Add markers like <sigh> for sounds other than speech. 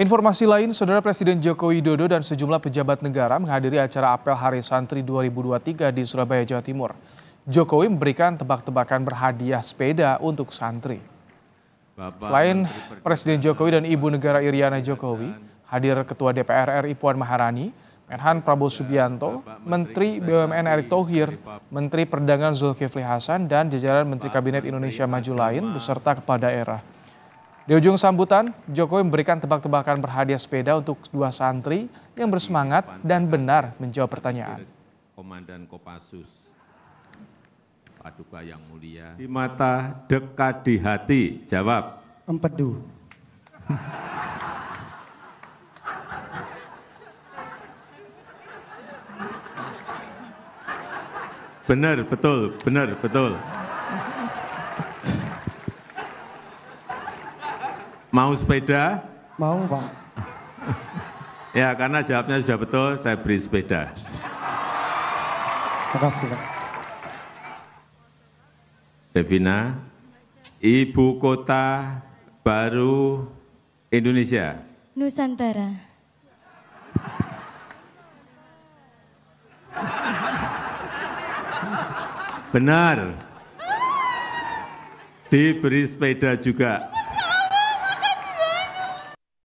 Informasi lain, Saudara Presiden Joko Widodo dan sejumlah pejabat negara menghadiri acara apel Hari Santri 2023 di Surabaya, Jawa Timur. Jokowi memberikan tebak-tebakan berhadiah sepeda untuk santri. Selain Presiden Jokowi dan Ibu Negara Iriana Jokowi, hadir Ketua DPR RI Puan Maharani, Menhan Prabowo Subianto, Menteri BUMN Erick Thohir, Menteri Perdagangan Zulkifli Hasan, dan jajaran Menteri Kabinet Indonesia Maju lain beserta kepala daerah. Di ujung sambutan, Jokowi memberikan tebak-tebakan berhadiah sepeda untuk dua santri yang bersemangat dan benar menjawab pertanyaan. Komandan Kopassus, Paduka yang mulia. Di mata, dekat di hati, jawab. Empedu. benar, betul, benar, betul. Mau sepeda? Mau Pak. <laughs> ya karena jawabnya sudah betul, saya beri sepeda. kasih, Pak. Devina, ibu kota baru Indonesia. Nusantara. Benar. Diberi sepeda juga.